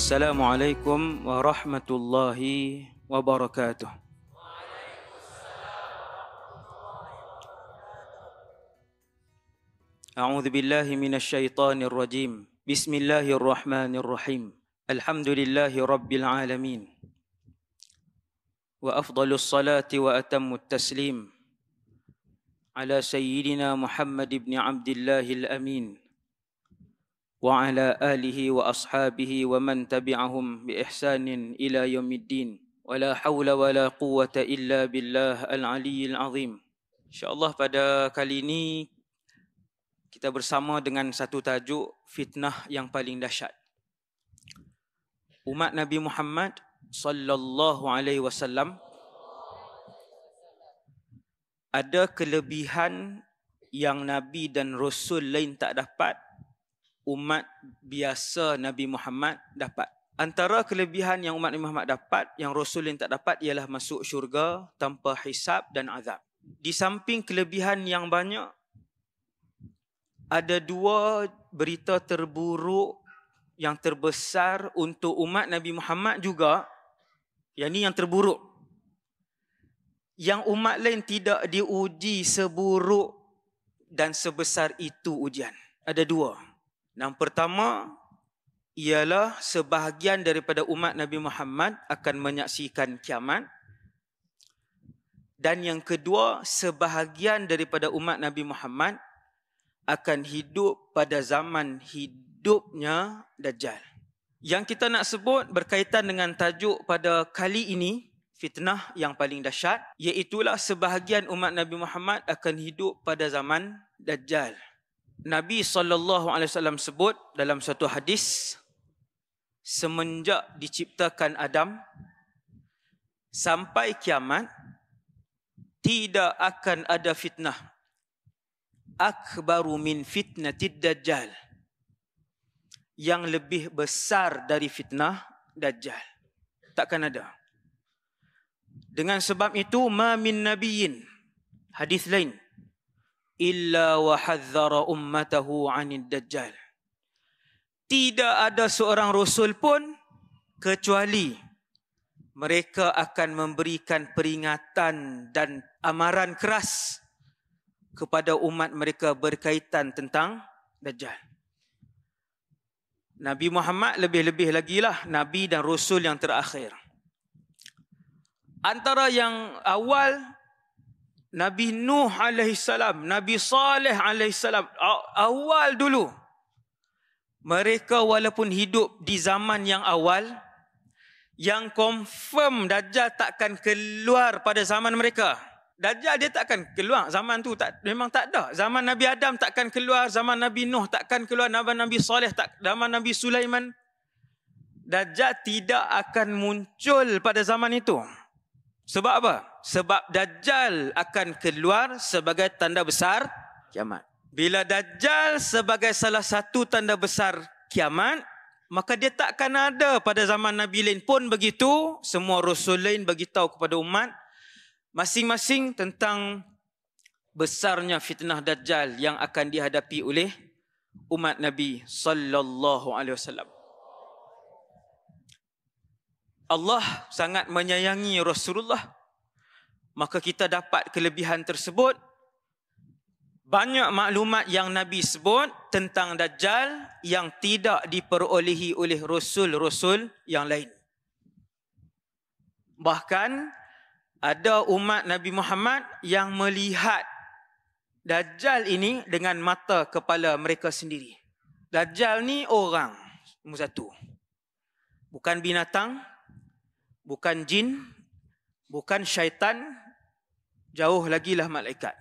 السلام عليكم ورحمة الله وبركاته أعوذ بالله من الشيطان الرجيم بسم الله الرحمن الرحيم الحمد لله رب العالمين وأفضل الصلاة وأتم التسليم على سيدنا محمد بن عبد الله الأمين wa وعلى wa man ومن bi بإحسان ila يوم الدين ولا حول ولا قوة إلا بالله العلي العظيم إن شاء الله pada kali ini kita bersama dengan satu tajuk fitnah yang paling dahsyat umat Nabi Muhammad sallallahu alaihi wasallam ada kelebihan yang Nabi dan Rasul lain tak dapat umat biasa Nabi Muhammad dapat. Antara kelebihan yang umat Nabi Muhammad dapat, yang Rasul yang tak dapat ialah masuk syurga tanpa hisap dan azab. Di samping kelebihan yang banyak, ada dua berita terburuk yang terbesar untuk umat Nabi Muhammad juga, yang ini yang terburuk. Yang umat lain tidak diuji seburuk dan sebesar itu ujian. Ada dua. Yang pertama ialah sebahagian daripada umat Nabi Muhammad akan menyaksikan kiamat. Dan yang kedua, sebahagian daripada umat Nabi Muhammad akan hidup pada zaman hidupnya Dajjal. Yang kita nak sebut berkaitan dengan tajuk pada kali ini, fitnah yang paling dahsyat, iaitulah sebahagian umat Nabi Muhammad akan hidup pada zaman Dajjal. Nabi saw sebut dalam satu hadis semenjak diciptakan Adam sampai kiamat tidak akan ada fitnah akbaru min fitnatid dajjal yang lebih besar dari fitnah dajjal takkan ada dengan sebab itu ma min nabiyyin hadis lain إلا وحذر أمته عن الدجال tidak ada seorang rasul pun kecuali mereka akan memberikan peringatan dan amaran keras kepada umat mereka berkaitan tentang dajjal. Nabi Muhammad lebih-lebih lagi lah nabi dan rasul yang terakhir. Antara yang awal Nabi Nuh alaihi Nabi Saleh alaihi awal dulu mereka walaupun hidup di zaman yang awal yang confirm dajjal takkan keluar pada zaman mereka. Dajjal dia takkan keluar zaman tu tak memang tak ada. Zaman Nabi Adam takkan keluar, zaman Nabi Nuh takkan keluar, zaman Nabi Saleh tak zaman Nabi Sulaiman Dajjal tidak akan muncul pada zaman itu. Sebab apa? Sebab Dajjal akan keluar sebagai tanda besar kiamat. Bila Dajjal sebagai salah satu tanda besar kiamat, maka dia takkan ada pada zaman Nabi lain pun begitu. Semua Rasul lain beritahu kepada umat masing-masing tentang besarnya fitnah Dajjal yang akan dihadapi oleh umat Nabi sallallahu alaihi wasallam. Allah sangat menyayangi Rasulullah maka kita dapat kelebihan tersebut banyak maklumat yang Nabi sebut tentang Dajjal yang tidak diperolehi oleh Rasul-Rasul yang lain. Bahkan ada umat Nabi Muhammad yang melihat Dajjal ini dengan mata kepala mereka sendiri. Dajjal ni orang, nombor satu. Bukan binatang, bukan jin, bukan syaitan, jauh lagi lah malaikat.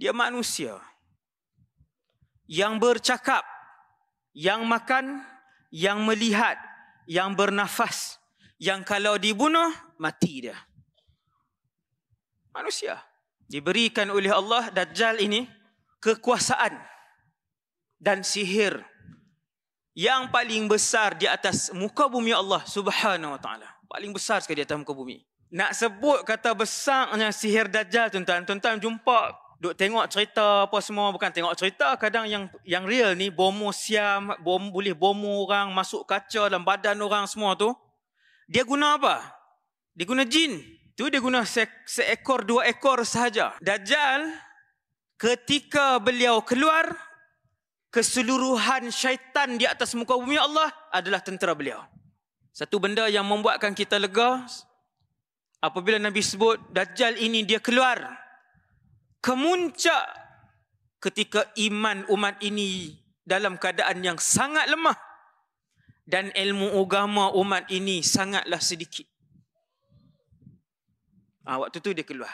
Dia manusia yang bercakap, yang makan, yang melihat, yang bernafas, yang kalau dibunuh, mati dia. Manusia. Diberikan oleh Allah Dajjal ini kekuasaan dan sihir yang paling besar di atas muka bumi Allah Subhanahu wa taala. Paling besar sekali di atas muka bumi. Nak sebut kata besarnya sihir dajjal tuan-tuan, tuan-tuan jumpa duk tengok cerita apa semua bukan tengok cerita kadang yang yang real ni bomo siam bom boleh bomo orang masuk kaca dalam badan orang semua tu dia guna apa dia guna jin tu dia guna se- seekor dua ekor sahaja dajjal ketika beliau keluar keseluruhan syaitan di atas muka bumi Allah adalah tentera beliau. Satu benda yang membuatkan kita lega apabila Nabi sebut Dajjal ini dia keluar kemuncak ketika iman umat ini dalam keadaan yang sangat lemah dan ilmu agama umat ini sangatlah sedikit. Ah waktu tu dia keluar.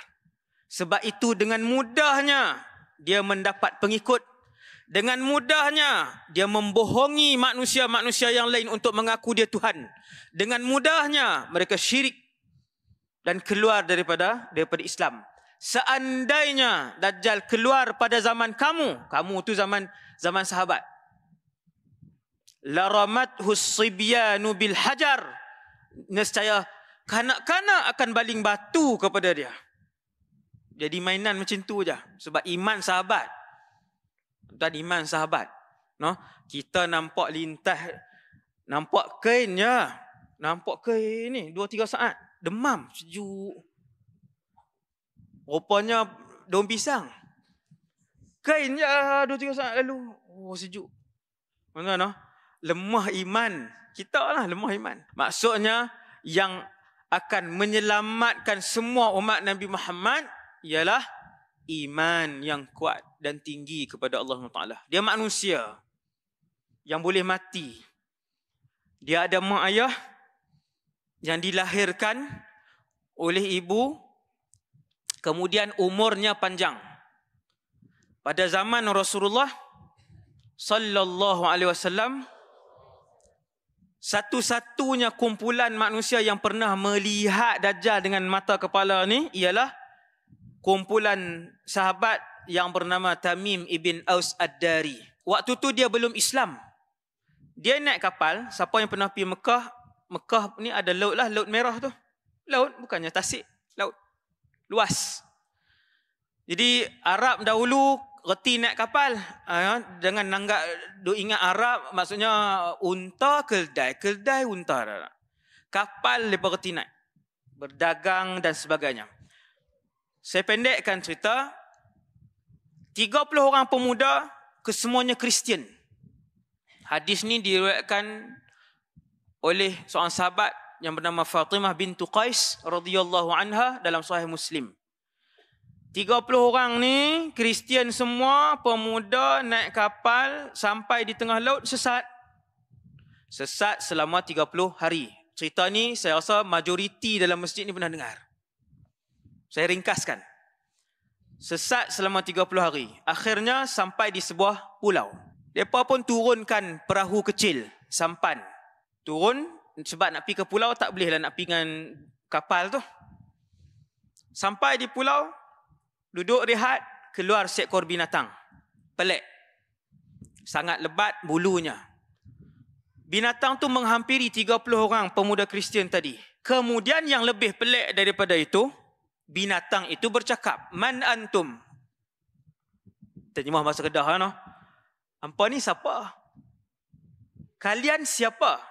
Sebab itu dengan mudahnya dia mendapat pengikut dengan mudahnya dia membohongi manusia-manusia yang lain untuk mengaku dia Tuhan. Dengan mudahnya mereka syirik dan keluar daripada daripada Islam. Seandainya Dajjal keluar pada zaman kamu, kamu tu zaman zaman sahabat. Laramat husibyanu bil hajar. Nescaya kanak-kanak akan baling batu kepada dia. Jadi mainan macam tu aja sebab iman sahabat tuan iman sahabat. No? Kita nampak lintah, nampak kainnya. Nampak kain ni, dua tiga saat. Demam, sejuk. Rupanya daun pisang. Kain je ah, dua tiga saat lalu. Oh, sejuk. Mana no? Lemah iman. Kita lah lemah iman. Maksudnya, yang akan menyelamatkan semua umat Nabi Muhammad ialah iman yang kuat dan tinggi kepada Allah Taala. Dia manusia yang boleh mati. Dia ada mak ayah yang dilahirkan oleh ibu kemudian umurnya panjang. Pada zaman Rasulullah sallallahu alaihi wasallam satu-satunya kumpulan manusia yang pernah melihat dajjal dengan mata kepala ni ialah kumpulan sahabat yang bernama Tamim ibn Aus Ad-Dari. Waktu tu dia belum Islam. Dia naik kapal, siapa yang pernah pergi Mekah, Mekah ni ada laut lah, laut merah tu. Laut, bukannya tasik, laut. Luas. Jadi Arab dahulu reti naik kapal. Ah, ya, dengan nanggak, duk ingat Arab, maksudnya unta, keldai, keldai, unta. Kapal lepas reti naik. Berdagang dan sebagainya. Saya pendekkan cerita. 30 orang pemuda, kesemuanya Kristian. Hadis ni diriwayatkan oleh seorang sahabat yang bernama Fatimah bintu Qais radhiyallahu anha dalam Sahih Muslim. 30 orang ni Kristian semua pemuda naik kapal sampai di tengah laut sesat. Sesat selama 30 hari. Cerita ni saya rasa majoriti dalam masjid ni pernah dengar. Saya ringkaskan. Sesat selama 30 hari. Akhirnya sampai di sebuah pulau. Mereka pun turunkan perahu kecil, sampan. Turun sebab nak pergi ke pulau tak boleh lah nak pergi dengan kapal tu. Sampai di pulau, duduk rehat, keluar seekor binatang. Pelik. Sangat lebat bulunya. Binatang tu menghampiri 30 orang pemuda Kristian tadi. Kemudian yang lebih pelik daripada itu, binatang itu bercakap. Man antum. Terjemah bahasa kedah. Eh, no? Ampa ni siapa? Kalian siapa?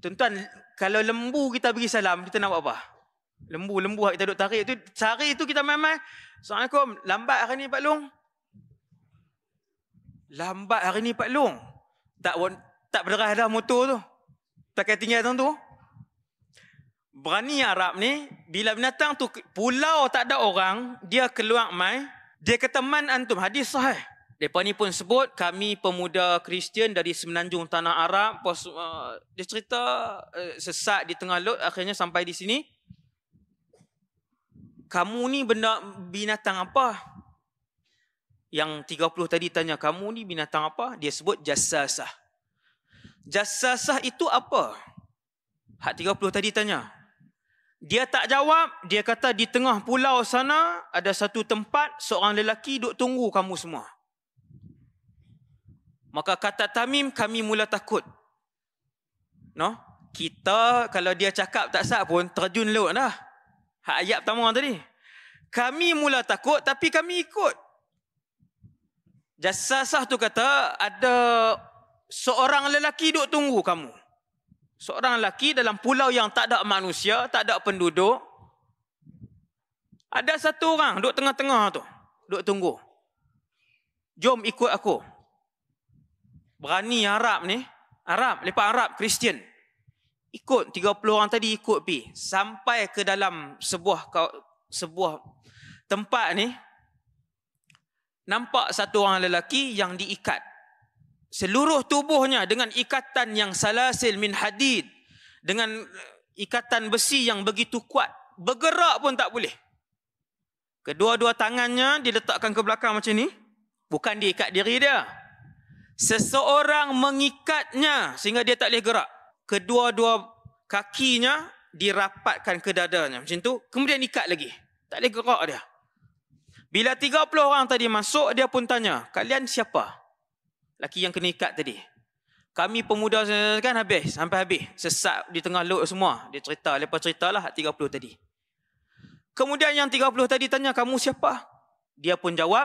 Tuan-tuan, kalau lembu kita bagi salam, kita nak buat apa? Lembu-lembu kita duduk tarik tu, sehari tu kita main-main. Assalamualaikum, lambat hari ni Pak Long? Lambat hari ni Pak Long? Tak tak berderas dah motor tu. Tak kaya tinggal tu. Berani Arab ni, bila binatang tu pulau tak ada orang, dia keluar mai, dia ke teman antum. Hadis sahih. Mereka ni pun sebut, kami pemuda Kristian dari semenanjung tanah Arab. Pos, uh, dia cerita uh, sesat di tengah laut, akhirnya sampai di sini. Kamu ni benda binatang apa? Yang 30 tadi tanya, kamu ni binatang apa? Dia sebut jasasah. Jasasah itu apa? Hak 30 tadi tanya, dia tak jawab, dia kata di tengah pulau sana ada satu tempat seorang lelaki duk tunggu kamu semua. Maka kata Tamim kami mula takut. No? Kita kalau dia cakap tak sah pun terjun laut dah. Hak ayat pertama tadi. Kami mula takut tapi kami ikut. Jasa sah tu kata ada seorang lelaki duk tunggu kamu seorang lelaki dalam pulau yang tak ada manusia, tak ada penduduk. Ada satu orang duduk tengah-tengah tu. Duduk tunggu. Jom ikut aku. Berani Arab ni. Arab, lepas Arab, Kristian. Ikut, 30 orang tadi ikut pi Sampai ke dalam sebuah sebuah tempat ni. Nampak satu orang lelaki yang diikat seluruh tubuhnya dengan ikatan yang salasil min hadid dengan ikatan besi yang begitu kuat bergerak pun tak boleh kedua-dua tangannya diletakkan ke belakang macam ni bukan diikat diri dia seseorang mengikatnya sehingga dia tak boleh gerak kedua-dua kakinya dirapatkan ke dadanya macam tu kemudian ikat lagi tak boleh gerak dia bila 30 orang tadi masuk dia pun tanya kalian siapa Laki yang kena ikat tadi. Kami pemuda kan habis. Sampai habis. Sesat di tengah laut semua. Dia cerita. Lepas cerita lah 30 tadi. Kemudian yang 30 tadi tanya kamu siapa? Dia pun jawab.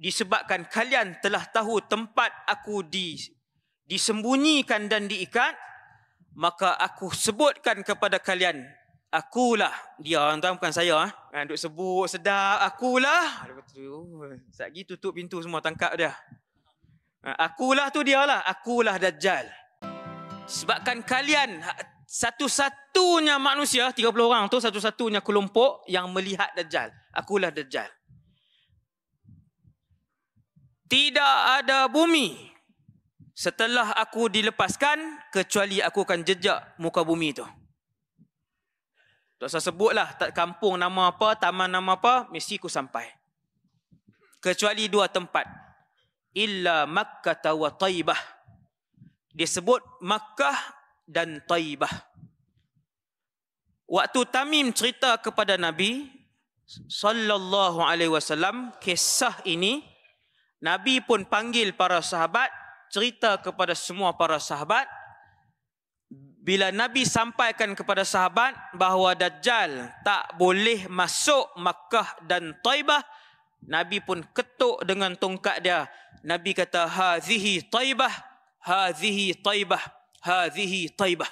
Disebabkan kalian telah tahu tempat aku di disembunyikan dan diikat. Maka aku sebutkan kepada kalian. Akulah dia orang tahu bukan saya. Ha? Duk sebut sedap. Akulah. Lepas tu. Oh, Sekejap tutup pintu semua tangkap dia. Ha, akulah tu dia lah. Akulah Dajjal. Sebabkan kalian ha, satu-satunya manusia, 30 orang tu satu-satunya kelompok yang melihat Dajjal. Akulah Dajjal. Tidak ada bumi setelah aku dilepaskan kecuali aku akan jejak muka bumi tu. Tak usah sebutlah kampung nama apa, taman nama apa, mesti aku sampai. Kecuali dua tempat illa Makkah wa Taibah. Disebut Makkah dan Taibah. Waktu Tamim cerita kepada Nabi sallallahu alaihi wasallam kisah ini, Nabi pun panggil para sahabat, cerita kepada semua para sahabat. Bila Nabi sampaikan kepada sahabat bahawa Dajjal tak boleh masuk Makkah dan Taibah, Nabi pun ketuk dengan tongkat dia Nabi kata hazihi taibah, hazihi taibah, hazihi taibah.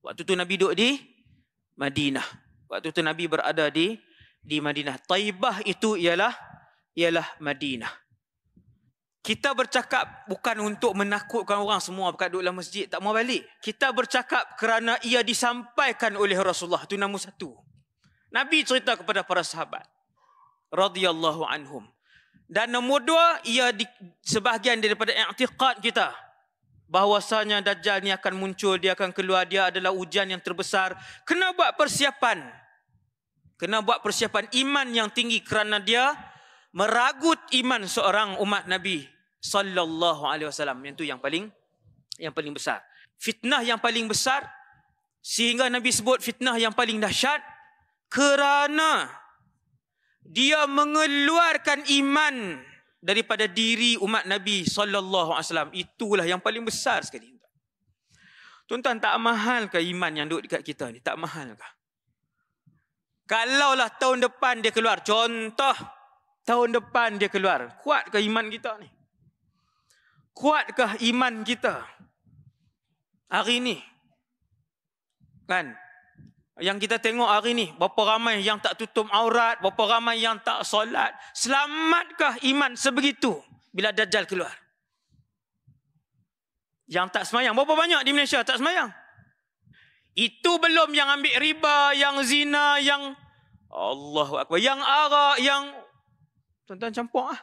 Waktu tu Nabi duduk di Madinah. Waktu tu Nabi berada di di Madinah. Taibah itu ialah ialah Madinah. Kita bercakap bukan untuk menakutkan orang semua dekat duduk dalam masjid tak mau balik. Kita bercakap kerana ia disampaikan oleh Rasulullah itu nombor satu. Nabi cerita kepada para sahabat radhiyallahu anhum. Dan nombor dua, ia di, sebahagian daripada i'tiqad kita. Bahawasanya Dajjal ni akan muncul, dia akan keluar, dia adalah ujian yang terbesar. Kena buat persiapan. Kena buat persiapan iman yang tinggi kerana dia meragut iman seorang umat Nabi sallallahu alaihi wasallam. Yang tu yang paling yang paling besar. Fitnah yang paling besar sehingga Nabi sebut fitnah yang paling dahsyat kerana dia mengeluarkan iman daripada diri umat Nabi sallallahu alaihi wasallam. Itulah yang paling besar sekali. Tuan-tuan tak mahalkah iman yang duduk dekat kita ni? Tak mahalkah? Kalaulah tahun depan dia keluar, contoh tahun depan dia keluar, kuat ke iman kita ni? Kuatkah iman kita hari ini? Kan? Yang kita tengok hari ini, berapa ramai yang tak tutup aurat, berapa ramai yang tak solat. Selamatkah iman sebegitu bila Dajjal keluar? Yang tak semayang, berapa banyak di Malaysia tak semayang? Itu belum yang ambil riba, yang zina, yang Allah Akbar, yang arak, yang tuan-tuan campur ah.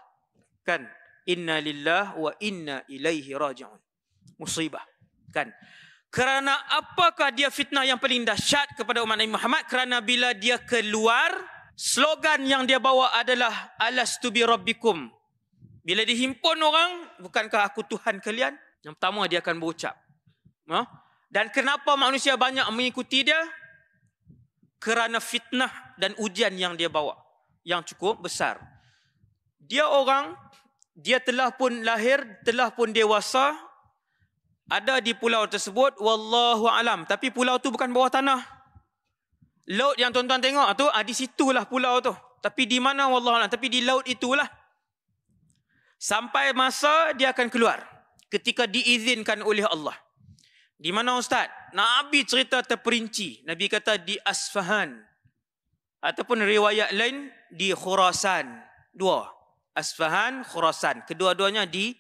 Kan? Inna lillah wa inna ilaihi Rajaun, Musibah. Kan? Kerana apakah dia fitnah yang paling dahsyat kepada umat Nabi Muhammad? Kerana bila dia keluar, slogan yang dia bawa adalah Alastubi Rabbikum. Bila dihimpun orang, bukankah aku Tuhan kalian? Yang pertama dia akan berucap. Ha? Dan kenapa manusia banyak mengikuti dia? Kerana fitnah dan ujian yang dia bawa. Yang cukup besar. Dia orang, dia telah pun lahir, telah pun dewasa, ada di pulau tersebut wallahu alam tapi pulau tu bukan bawah tanah laut yang tuan-tuan tengok tu ah, di situlah pulau tu tapi di mana wallahu alam tapi di laut itulah sampai masa dia akan keluar ketika diizinkan oleh Allah di mana ustaz nabi cerita terperinci nabi kata di Asfahan ataupun riwayat lain di Khurasan dua Asfahan Khurasan kedua-duanya di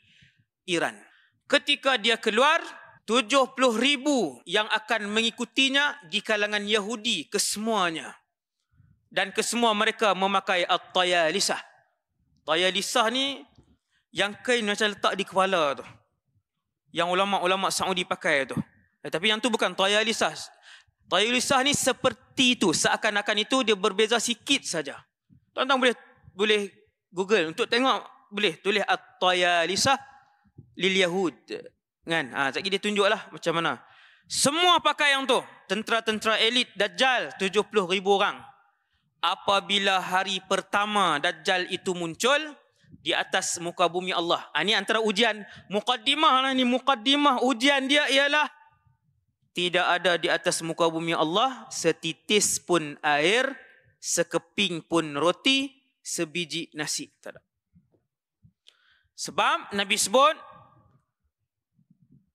Iran ketika dia keluar 70 ribu yang akan mengikutinya di kalangan Yahudi kesemuanya dan kesemua mereka memakai at-tayalisah tayalisah ni yang kain macam letak di kepala tu yang ulama-ulama Saudi pakai tu eh, tapi yang tu bukan tayalisah tayalisah ni seperti itu seakan-akan itu dia berbeza sikit saja tuan-tuan boleh boleh Google untuk tengok boleh tulis at-tayalisah lil yahud kan ha ah, jadi dia tunjuklah macam mana semua pakai yang tu tentera-tentera elit dajjal 70000 orang apabila hari pertama dajjal itu muncul di atas muka bumi Allah. Ha, ah, ini antara ujian mukaddimah lah ni mukaddimah ujian dia ialah tidak ada di atas muka bumi Allah setitis pun air, sekeping pun roti, sebiji nasi. Tak ada. Sebab Nabi sebut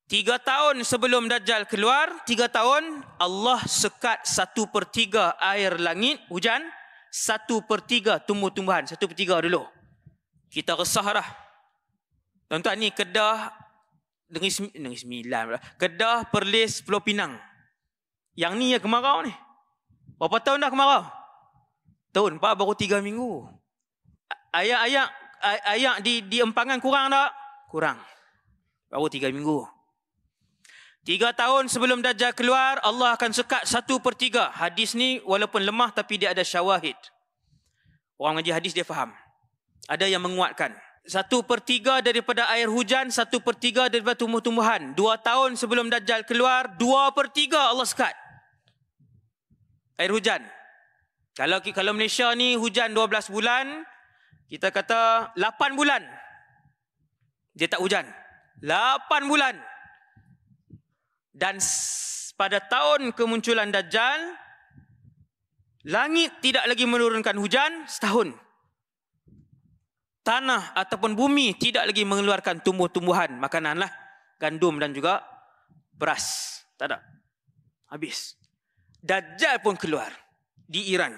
Tiga tahun sebelum Dajjal keluar, tiga tahun Allah sekat satu per tiga air langit hujan, satu per tiga tumbuh-tumbuhan, satu per tiga dulu. Kita resah dah. Tuan-tuan ni Kedah, Negeri Sembilan, Kedah, Perlis, Pulau Pinang. Yang ni yang kemarau ni. Berapa tahun dah kemarau? Tahun, Pak, baru tiga minggu. Ayak-ayak ayak di, di empangan kurang tak? Kurang. Baru tiga minggu. Tiga tahun sebelum Dajjal keluar, Allah akan sekat satu per tiga. Hadis ni walaupun lemah tapi dia ada syawahid. Orang ngaji hadis dia faham. Ada yang menguatkan. Satu per tiga daripada air hujan, satu per tiga daripada tumbuh-tumbuhan. Dua tahun sebelum Dajjal keluar, dua per tiga Allah sekat. Air hujan. Kalau kalau Malaysia ni hujan 12 bulan, kita kata 8 bulan. Dia tak hujan. 8 bulan. 8 bulan dan pada tahun kemunculan Dajjal, langit tidak lagi menurunkan hujan setahun. Tanah ataupun bumi tidak lagi mengeluarkan tumbuh-tumbuhan, makananlah, gandum dan juga beras. Tak ada. Habis. Dajjal pun keluar di Iran.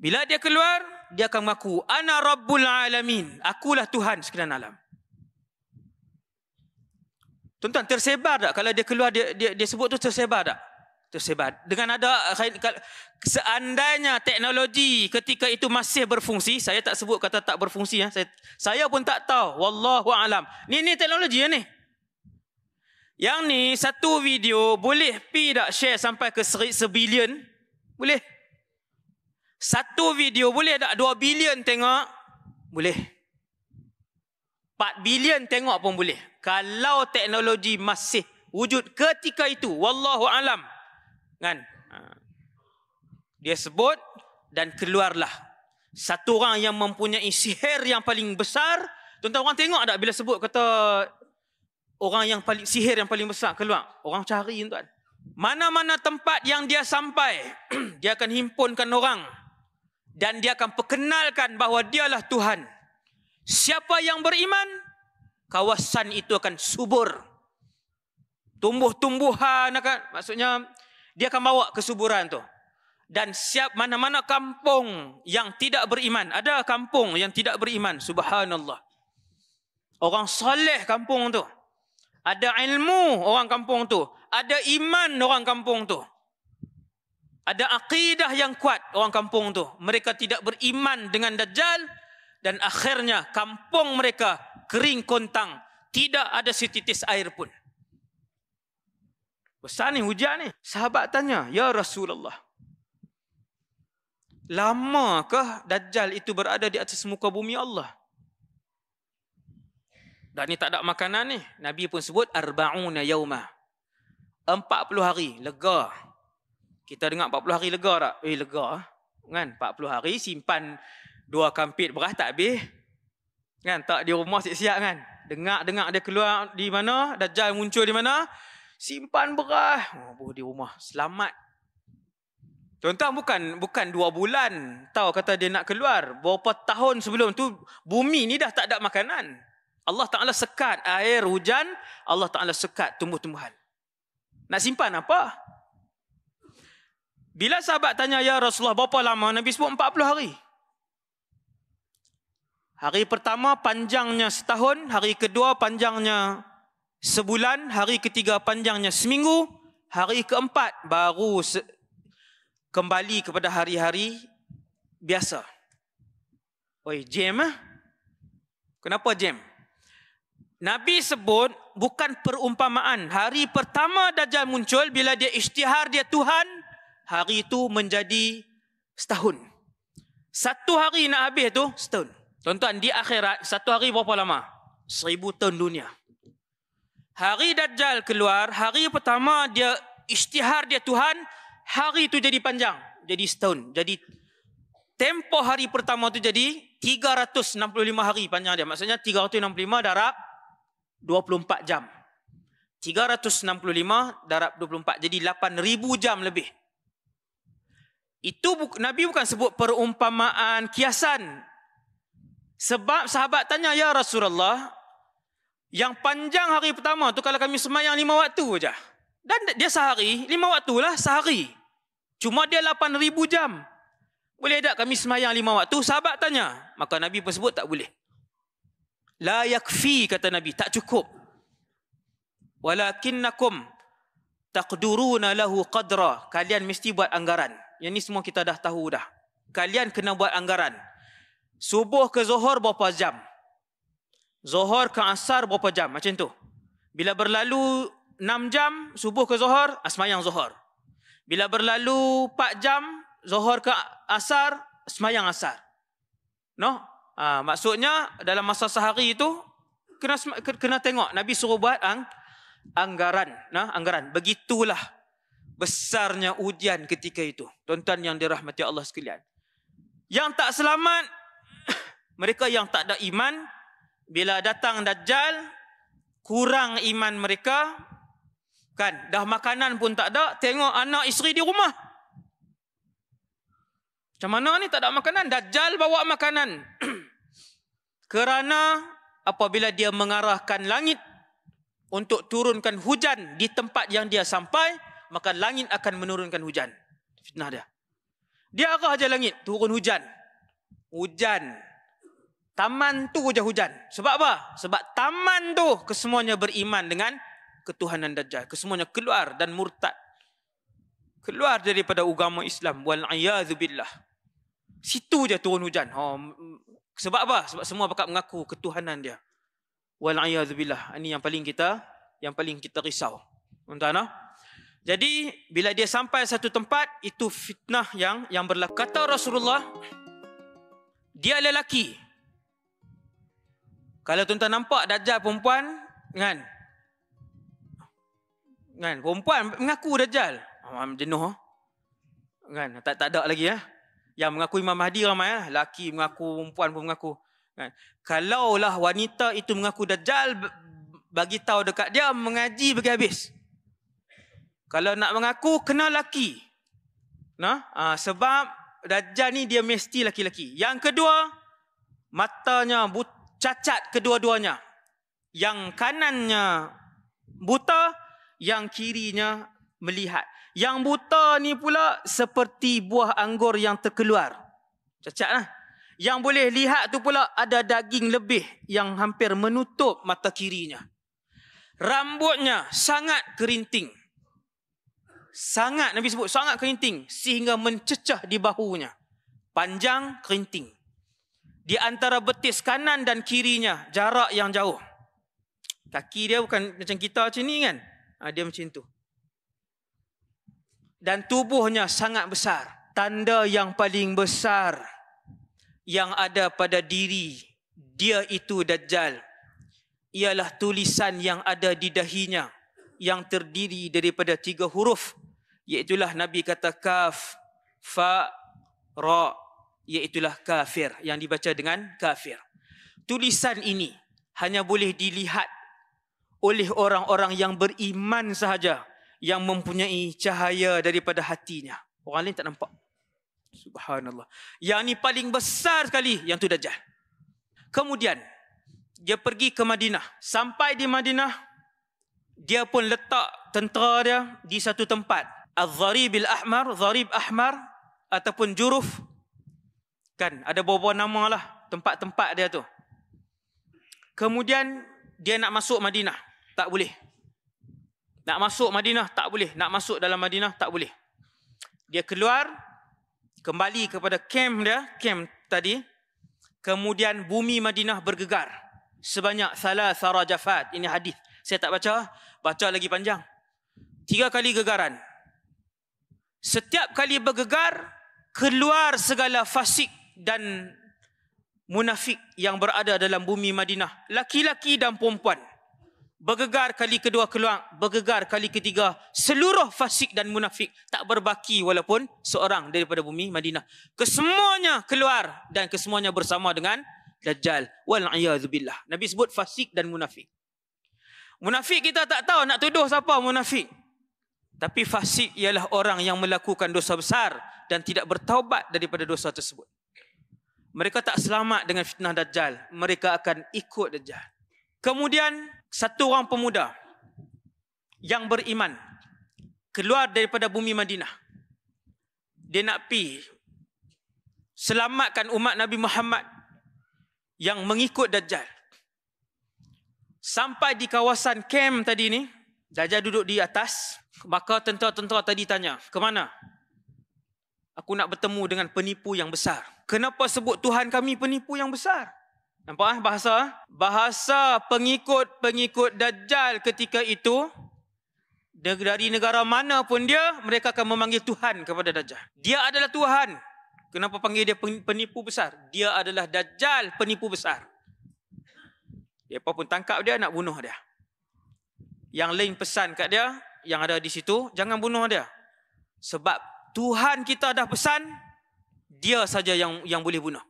Bila dia keluar, dia akan mengaku, Ana Rabbul Alamin, akulah Tuhan sekalian alam. Tuan-tuan, tersebar tak? Kalau dia keluar, dia, dia, dia sebut tu tersebar tak? Tersebar. Dengan ada, eh, seandainya teknologi ketika itu masih berfungsi, saya tak sebut kata tak berfungsi. Ya. Saya, saya pun tak tahu. Wallahu alam. Ni, ni teknologi ya ni. Yang ni, satu video boleh pi tak share sampai ke seri, sebilion? Boleh. Satu video boleh tak dua bilion tengok? Boleh. Boleh. 4 bilion tengok pun boleh. Kalau teknologi masih wujud ketika itu, wallahu alam. Kan? Ha. Dia sebut dan keluarlah satu orang yang mempunyai sihir yang paling besar. Tuan-tuan orang tengok tak bila sebut kata orang yang paling sihir yang paling besar keluar. Orang cari tuan. Mana-mana tempat yang dia sampai, dia akan himpunkan orang dan dia akan perkenalkan bahawa dialah Tuhan. Siapa yang beriman, kawasan itu akan subur. Tumbuh-tumbuhan akan, maksudnya dia akan bawa kesuburan tu. Dan siap mana-mana kampung yang tidak beriman. Ada kampung yang tidak beriman. Subhanallah. Orang soleh kampung tu. Ada ilmu orang kampung tu. Ada iman orang kampung tu. Ada akidah yang kuat orang kampung tu. Mereka tidak beriman dengan Dajjal dan akhirnya kampung mereka kering kontang. Tidak ada setitis air pun. Besar ni hujan ni. Sahabat tanya, Ya Rasulullah. Lamakah Dajjal itu berada di atas muka bumi Allah? Dan ni tak ada makanan ni. Nabi pun sebut arba'una empat puluh hari lega. Kita dengar empat puluh hari lega tak? Eh lega. Kan puluh hari simpan dua kampit beras tak habis. Kan? Tak di rumah siap-siap kan? Dengar-dengar dia keluar di mana? Dajjal muncul di mana? Simpan beras. Oh, boh, di rumah. Selamat. Tuan-tuan bukan, bukan dua bulan. Tahu kata dia nak keluar. Berapa tahun sebelum tu bumi ni dah tak ada makanan. Allah Ta'ala sekat air hujan. Allah Ta'ala sekat tumbuh-tumbuhan. Nak simpan apa? Bila sahabat tanya, Ya Rasulullah, berapa lama? Nabi sebut 40 hari. Hari pertama panjangnya setahun, hari kedua panjangnya sebulan, hari ketiga panjangnya seminggu, hari keempat baru se- kembali kepada hari-hari biasa. Oi, jam eh? Kenapa jam? Nabi sebut bukan perumpamaan. Hari pertama Dajjal muncul bila dia isytihar dia Tuhan, hari itu menjadi setahun. Satu hari nak habis tu setahun. Tuan-tuan, di akhirat, satu hari berapa lama? Seribu tahun dunia. Hari Dajjal keluar, hari pertama dia istihar dia Tuhan, hari itu jadi panjang. Jadi setahun. Jadi tempo hari pertama itu jadi 365 hari panjang dia. Maksudnya 365 darab 24 jam. 365 darab 24. Jadi 8,000 jam lebih. Itu Nabi bukan sebut perumpamaan kiasan. Sebab sahabat tanya, Ya Rasulullah, yang panjang hari pertama tu kalau kami semayang lima waktu saja. Dan dia sehari, lima waktu lah sehari. Cuma dia lapan ribu jam. Boleh tak kami semayang lima waktu? Sahabat tanya. Maka Nabi pun sebut tak boleh. La yakfi kata Nabi. Tak cukup. Walakinnakum taqduruna lahu qadra. Kalian mesti buat anggaran. Yang ni semua kita dah tahu dah. Kalian kena buat Anggaran. Subuh ke zuhur berapa jam? Zuhur ke asar berapa jam? Macam tu. Bila berlalu 6 jam, subuh ke zuhur, ah, semayang zuhur. Bila berlalu 4 jam, zuhur ke asar, semayang asar. No? Ha, maksudnya dalam masa sehari itu kena kena tengok Nabi suruh buat ang anggaran, nah anggaran. Begitulah besarnya ujian ketika itu. Tuan-tuan yang dirahmati Allah sekalian. Yang tak selamat mereka yang tak ada iman bila datang dajjal kurang iman mereka kan dah makanan pun tak ada tengok anak isteri di rumah macam mana ni tak ada makanan dajjal bawa makanan kerana apabila dia mengarahkan langit untuk turunkan hujan di tempat yang dia sampai maka langit akan menurunkan hujan fitnah dia dia arah aja langit turun hujan hujan Taman tu je hujan. Sebab apa? Sebab taman tu kesemuanya beriman dengan ketuhanan Dajjal. Kesemuanya keluar dan murtad. Keluar daripada agama Islam. Wal'ayyazubillah. Situ je turun hujan. Oh, sebab apa? Sebab semua pakat mengaku ketuhanan dia. Wal'ayyazubillah. Ini yang paling kita yang paling kita risau. Tuan-tuan, ha? jadi bila dia sampai satu tempat itu fitnah yang yang berlaku. Kata Rasulullah dia lelaki kalau tuan-tuan nampak dajal, perempuan, kan? Kan, perempuan mengaku dajal, Ah, jenuh Kan, tak tak ada lagi ya. Yang mengaku Imam Mahdi ramai lah, Laki mengaku, perempuan pun mengaku. Kan? Kalaulah wanita itu mengaku dajal, bagi tahu dekat dia mengaji bagi habis. Kalau nak mengaku kena laki. Nah, ha? sebab dajal ni dia mesti laki-laki. Yang kedua, matanya buta cacat kedua-duanya. Yang kanannya buta, yang kirinya melihat. Yang buta ni pula seperti buah anggur yang terkeluar. Cacatlah. Yang boleh lihat tu pula ada daging lebih yang hampir menutup mata kirinya. Rambutnya sangat kerinting. Sangat Nabi sebut sangat kerinting sehingga mencecah di bahunya. Panjang kerinting di antara betis kanan dan kirinya jarak yang jauh. Kaki dia bukan macam kita macam ni kan? Ha, dia macam tu. Dan tubuhnya sangat besar. Tanda yang paling besar yang ada pada diri dia itu Dajjal. Ialah tulisan yang ada di dahinya yang terdiri daripada tiga huruf. Iaitulah Nabi kata kaf, fa, ra' iaitulah kafir yang dibaca dengan kafir. Tulisan ini hanya boleh dilihat oleh orang-orang yang beriman sahaja yang mempunyai cahaya daripada hatinya. Orang lain tak nampak. Subhanallah. Yang ini paling besar sekali yang tu dajjal. Kemudian dia pergi ke Madinah. Sampai di Madinah dia pun letak tentera dia di satu tempat. Az-Zarib Al-Ahmar, Zarib Ahmar ataupun Juruf kan ada beberapa nama lah tempat-tempat dia tu kemudian dia nak masuk Madinah tak boleh nak masuk Madinah tak boleh nak masuk dalam Madinah tak boleh dia keluar kembali kepada camp dia camp tadi kemudian bumi Madinah bergegar sebanyak salah sarajafat ini hadis saya tak baca baca lagi panjang tiga kali gegaran setiap kali bergegar keluar segala fasik dan munafik yang berada dalam bumi Madinah. Laki-laki dan perempuan. Bergegar kali kedua keluar. Bergegar kali ketiga. Seluruh fasik dan munafik. Tak berbaki walaupun seorang daripada bumi Madinah. Kesemuanya keluar. Dan kesemuanya bersama dengan Dajjal. Wal'iyazubillah. Nabi sebut fasik dan munafik. Munafik kita tak tahu nak tuduh siapa munafik. Tapi fasik ialah orang yang melakukan dosa besar dan tidak bertaubat daripada dosa tersebut. Mereka tak selamat dengan fitnah Dajjal. Mereka akan ikut Dajjal. Kemudian satu orang pemuda yang beriman keluar daripada bumi Madinah. Dia nak pi selamatkan umat Nabi Muhammad yang mengikut Dajjal. Sampai di kawasan kem tadi ni, Dajjal duduk di atas. Maka tentera-tentera tadi tanya, ke mana? Aku nak bertemu dengan penipu yang besar kenapa sebut Tuhan kami penipu yang besar? Nampak eh bahasa? Eh? Bahasa pengikut-pengikut Dajjal ketika itu, dari negara mana pun dia, mereka akan memanggil Tuhan kepada Dajjal. Dia adalah Tuhan. Kenapa panggil dia penipu besar? Dia adalah Dajjal penipu besar. Mereka pun tangkap dia, nak bunuh dia. Yang lain pesan kat dia, yang ada di situ, jangan bunuh dia. Sebab Tuhan kita dah pesan, dia saja yang yang boleh bunuh.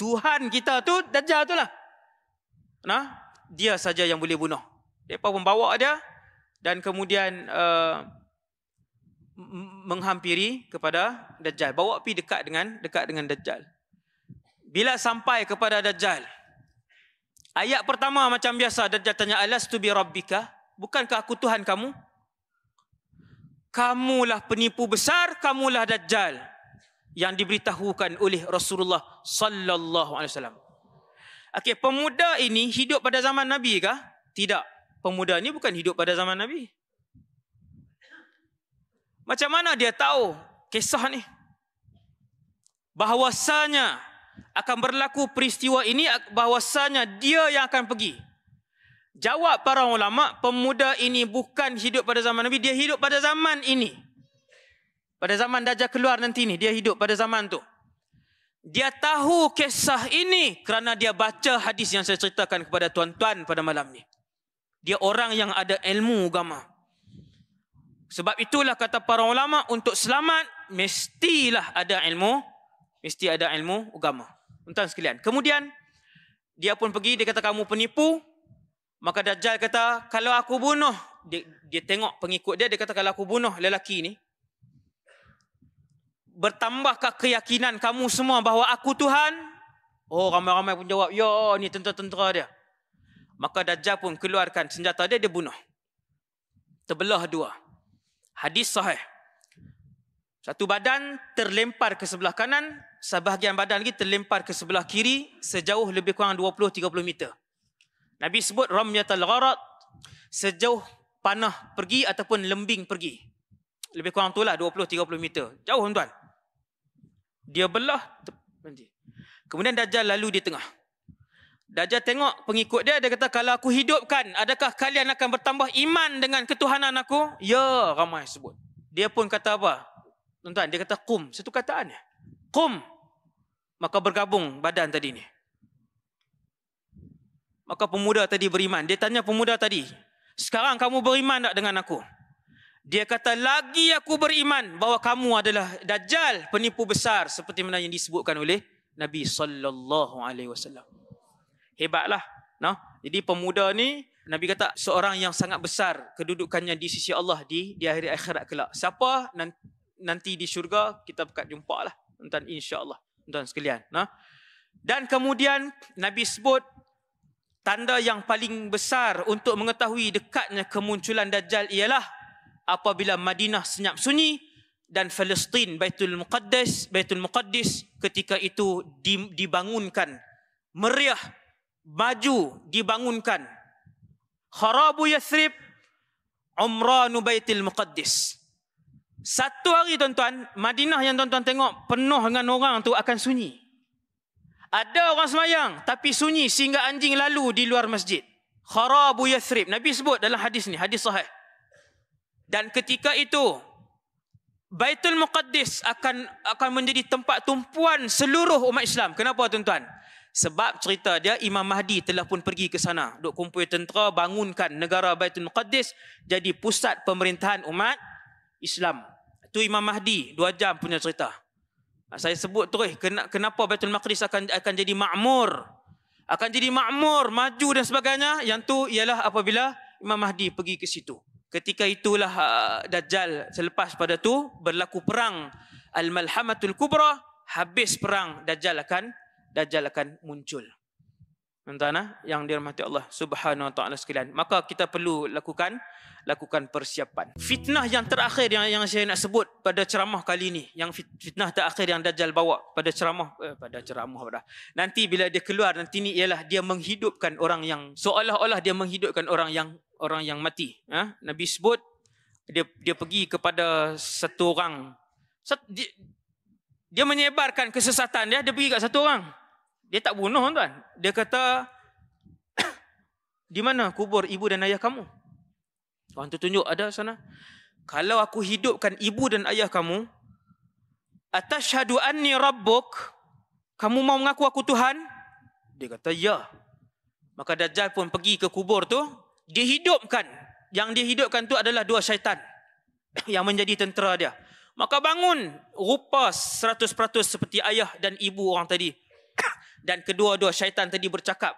Tuhan kita tu dajal tu lah. Nah, dia saja yang boleh bunuh. Depa membawa dia dan kemudian uh, menghampiri kepada dajal. Bawa pi dekat dengan dekat dengan dajal. Bila sampai kepada dajal Ayat pertama macam biasa Dajal tanya alastu bi rabbika? Bukankah aku Tuhan kamu? Kamulah penipu besar, kamulah dajjal yang diberitahukan oleh Rasulullah sallallahu alaihi wasallam. Okey, pemuda ini hidup pada zaman Nabi kah? Tidak. Pemuda ini bukan hidup pada zaman Nabi. Macam mana dia tahu kisah ni? Bahwasanya akan berlaku peristiwa ini bahwasanya dia yang akan pergi. Jawab para ulama, pemuda ini bukan hidup pada zaman Nabi, dia hidup pada zaman ini pada zaman Dajjal keluar nanti ni dia hidup pada zaman tu dia tahu kisah ini kerana dia baca hadis yang saya ceritakan kepada tuan-tuan pada malam ni dia orang yang ada ilmu agama sebab itulah kata para ulama untuk selamat mestilah ada ilmu mesti ada ilmu agama tuan sekalian kemudian dia pun pergi dia kata kamu penipu maka dajjal kata kalau aku bunuh dia, dia tengok pengikut dia dia kata kalau aku bunuh lelaki ni bertambahkah keyakinan kamu semua bahawa aku Tuhan? Oh ramai-ramai pun jawab, ya ni tentera-tentera dia. Maka Dajjal pun keluarkan senjata dia, dia bunuh. Terbelah dua. Hadis sahih. Satu badan terlempar ke sebelah kanan, sebahagian badan lagi terlempar ke sebelah kiri sejauh lebih kurang 20-30 meter. Nabi sebut ramyatal gharat sejauh panah pergi ataupun lembing pergi. Lebih kurang itulah 20-30 meter. Jauh tuan-tuan. Dia belah. Kemudian Dajjal lalu di tengah. Dajjal tengok pengikut dia. Dia kata, kalau aku hidupkan, adakah kalian akan bertambah iman dengan ketuhanan aku? Ya, ramai sebut. Dia pun kata apa? Tuan-tuan, dia kata kum. Satu kataan Kum. Maka bergabung badan tadi ni. Maka pemuda tadi beriman. Dia tanya pemuda tadi. Sekarang kamu beriman tak dengan aku? Dia kata lagi aku beriman bahawa kamu adalah dajjal penipu besar seperti mana yang disebutkan oleh Nabi sallallahu alaihi wasallam. Hebatlah, no? Jadi pemuda ni Nabi kata seorang yang sangat besar kedudukannya di sisi Allah di di akhir akhirat kelak. Siapa nanti di syurga kita akan jumpa lah tuan insya-Allah tuan sekalian, no? Dan kemudian Nabi sebut tanda yang paling besar untuk mengetahui dekatnya kemunculan dajjal ialah apabila Madinah senyap sunyi dan Palestin Baitul Muqaddas Baitul Muqaddis ketika itu dibangunkan meriah maju dibangunkan Kharabu Yathrib Umranu Baitul Muqaddis satu hari tuan-tuan Madinah yang tuan-tuan tengok penuh dengan orang tu akan sunyi ada orang semayang tapi sunyi sehingga anjing lalu di luar masjid Kharabu Yathrib Nabi sebut dalam hadis ni hadis sahih dan ketika itu Baitul Muqaddis akan akan menjadi tempat tumpuan seluruh umat Islam. Kenapa tuan-tuan? Sebab cerita dia Imam Mahdi telah pun pergi ke sana. Duk kumpul tentera, bangunkan negara Baitul Muqaddis jadi pusat pemerintahan umat Islam. Itu Imam Mahdi, dua jam punya cerita. Ha, saya sebut tu kenapa Baitul Maqdis akan akan jadi makmur. Akan jadi makmur, maju dan sebagainya. Yang tu ialah apabila Imam Mahdi pergi ke situ. Ketika itulah ah, Dajjal selepas pada tu berlaku perang Al-Malhamatul Kubra, habis perang Dajjal akan Dajjal akan muncul tuan-tuan eh, yang dirahmati Allah Subhanahu wa taala sekalian. Maka kita perlu lakukan lakukan persiapan. Fitnah yang terakhir yang yang saya nak sebut pada ceramah kali ini, yang fitnah terakhir yang Dajjal bawa pada ceramah eh, pada ceramah dah. Nanti bila dia keluar nanti ni ialah dia menghidupkan orang yang seolah-olah dia menghidupkan orang yang orang yang mati. Eh? Nabi sebut dia dia pergi kepada satu orang. dia, dia menyebarkan kesesatan dia, dia pergi kat satu orang. Dia tak bunuh tuan. Dia kata, di mana kubur ibu dan ayah kamu? Tuan tu tunjuk ada sana. Kalau aku hidupkan ibu dan ayah kamu, atas syahdu ni, rabbuk, kamu mau mengaku aku Tuhan? Dia kata, ya. Maka Dajjal pun pergi ke kubur tu, Dia hidupkan. Yang dia hidupkan tu adalah dua syaitan yang menjadi tentera dia. Maka bangun rupa peratus seperti ayah dan ibu orang tadi dan kedua-dua syaitan tadi bercakap.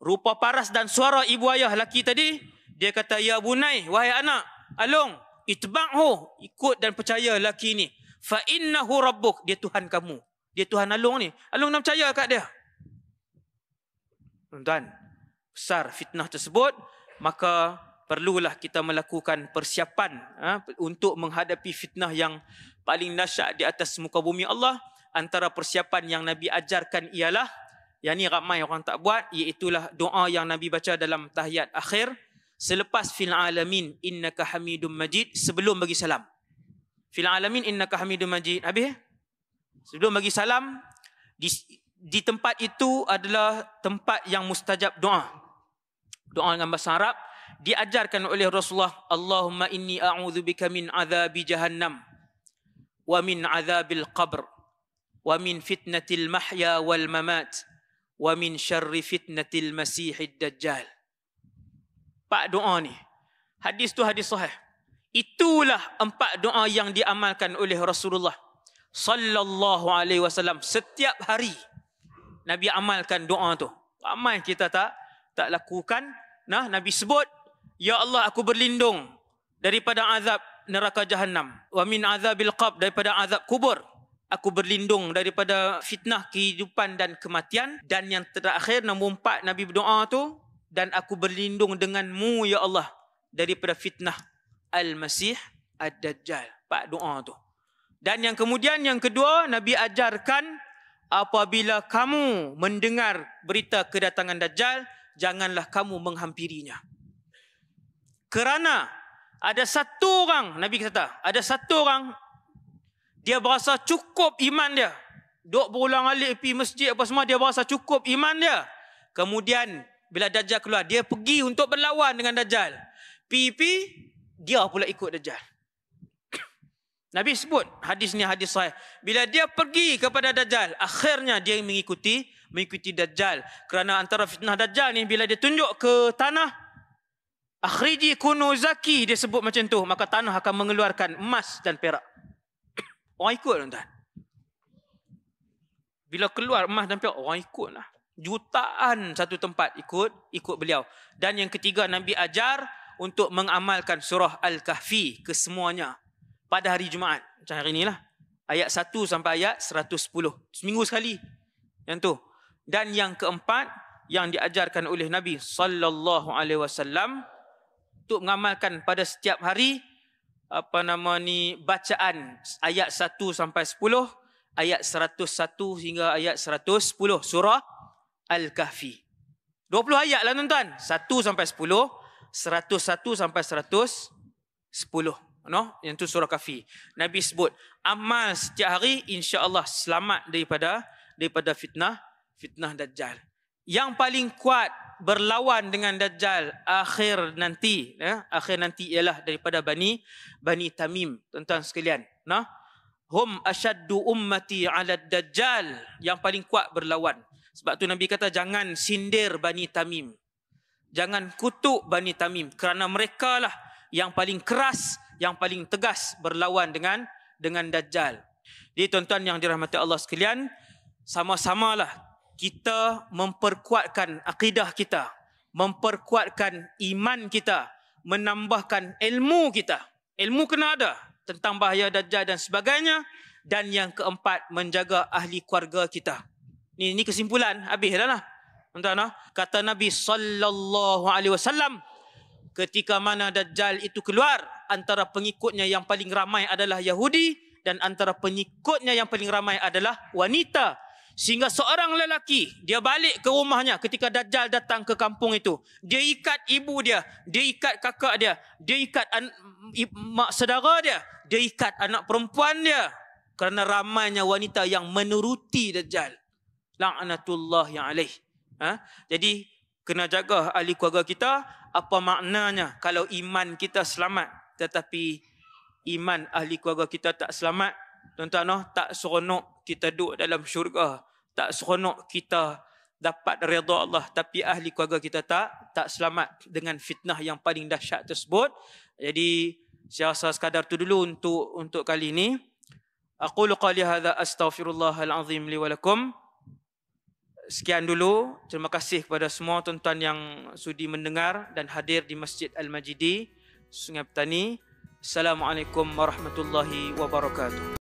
Rupa paras dan suara ibu ayah lelaki tadi, dia kata, Ya bunai, wahai anak, alung, itba'hu, ikut dan percaya lelaki ni. Fa'innahu rabbuk, dia Tuhan kamu. Dia Tuhan Alung ni. Alung nak percaya kat dia. Tuan-tuan, besar fitnah tersebut, maka perlulah kita melakukan persiapan ha, untuk menghadapi fitnah yang paling nasyak di atas muka bumi Allah antara persiapan yang Nabi ajarkan ialah yang ni ramai orang tak buat iaitulah doa yang Nabi baca dalam tahiyat akhir selepas fil alamin innaka hamidum majid sebelum bagi salam. Fil alamin innaka hamidum majid. Habis sebelum bagi salam di, di tempat itu adalah tempat yang mustajab doa. Doa dengan bahasa Arab diajarkan oleh Rasulullah Allahumma inni a'udzubika min adhabi jahannam wa min adhabil qabr ومن فتنة المحيا والممات ومن شر فتنة المسيح Dajjal. Pak doa ni. Hadis tu hadis sahih. Itulah empat doa yang diamalkan oleh Rasulullah sallallahu alaihi wasallam setiap hari. Nabi amalkan doa tu. Ramai kita tak tak lakukan. Nah, Nabi sebut, "Ya Allah, aku berlindung daripada azab neraka jahanam, wa min azabil qabr daripada azab kubur." Aku berlindung daripada fitnah kehidupan dan kematian. Dan yang terakhir, nombor empat Nabi berdoa tu Dan aku berlindung denganmu, Ya Allah. Daripada fitnah Al-Masih Ad-Dajjal. Empat doa tu. Dan yang kemudian, yang kedua, Nabi ajarkan apabila kamu mendengar berita kedatangan Dajjal, janganlah kamu menghampirinya. Kerana ada satu orang, Nabi kata, ada satu orang dia berasa cukup iman dia. Duk berulang alik pergi masjid apa semua. Dia berasa cukup iman dia. Kemudian bila Dajjal keluar. Dia pergi untuk berlawan dengan Dajjal. Pipi dia pula ikut Dajjal. Nabi sebut hadis ni hadis saya Bila dia pergi kepada Dajjal. Akhirnya dia mengikuti mengikuti Dajjal. Kerana antara fitnah Dajjal ni bila dia tunjuk ke tanah. Akhriji kunu zaki dia sebut macam tu. Maka tanah akan mengeluarkan emas dan perak orang ikut tuan-tuan. Bila keluar emas dan perak, orang ikutlah. Jutaan satu tempat ikut, ikut beliau. Dan yang ketiga, Nabi ajar untuk mengamalkan surah Al-Kahfi ke semuanya. Pada hari Jumaat, macam hari inilah. Ayat 1 sampai ayat 110. Seminggu sekali. Yang tu. Dan yang keempat, yang diajarkan oleh Nabi Sallallahu Alaihi Wasallam untuk mengamalkan pada setiap hari apa nama ni bacaan ayat 1 sampai 10 ayat 101 hingga ayat 110 surah al-kahfi 20 ayat lah tuan-tuan 1 sampai 10 101 sampai 110 no yang tu surah kahfi nabi sebut amal setiap hari insyaallah selamat daripada daripada fitnah fitnah dajjal yang paling kuat berlawan dengan dajjal akhir nanti ya akhir nanti ialah daripada bani bani tamim tuan-tuan sekalian nah hum ashaddu ummati ala dajjal yang paling kuat berlawan sebab tu nabi kata jangan sindir bani tamim jangan kutuk bani tamim kerana merekalah yang paling keras yang paling tegas berlawan dengan dengan dajjal jadi tuan-tuan yang dirahmati Allah sekalian sama-samalah kita memperkuatkan akidah kita, memperkuatkan iman kita, menambahkan ilmu kita. Ilmu kena ada tentang bahaya dajjal dan sebagainya. Dan yang keempat, menjaga ahli keluarga kita. Ini, ini kesimpulan, habis dah lah. Tuan-tuan, ah. kata Nabi sallallahu alaihi wasallam ketika mana dajjal itu keluar antara pengikutnya yang paling ramai adalah Yahudi dan antara pengikutnya yang paling ramai adalah wanita. Sehingga seorang lelaki, dia balik ke rumahnya ketika Dajjal datang ke kampung itu. Dia ikat ibu dia, dia ikat kakak dia, dia ikat an- i- mak saudara dia, dia ikat anak perempuan dia. Kerana ramainya wanita yang menuruti Dajjal. La'anatullah yang alaih. Ha? Jadi, kena jaga ahli keluarga kita. Apa maknanya kalau iman kita selamat tetapi iman ahli keluarga kita tak selamat. Tuan-tuan, tak seronok kita duduk dalam syurga tak seronok kita dapat redha Allah tapi ahli keluarga kita tak tak selamat dengan fitnah yang paling dahsyat tersebut. Jadi saya rasa sekadar tu dulu untuk untuk kali ini. Aqulu qali hadza astaghfirullahal azim li walakum. Sekian dulu. Terima kasih kepada semua tuan-tuan yang sudi mendengar dan hadir di Masjid Al-Majidi, Sungai Petani. Assalamualaikum warahmatullahi wabarakatuh.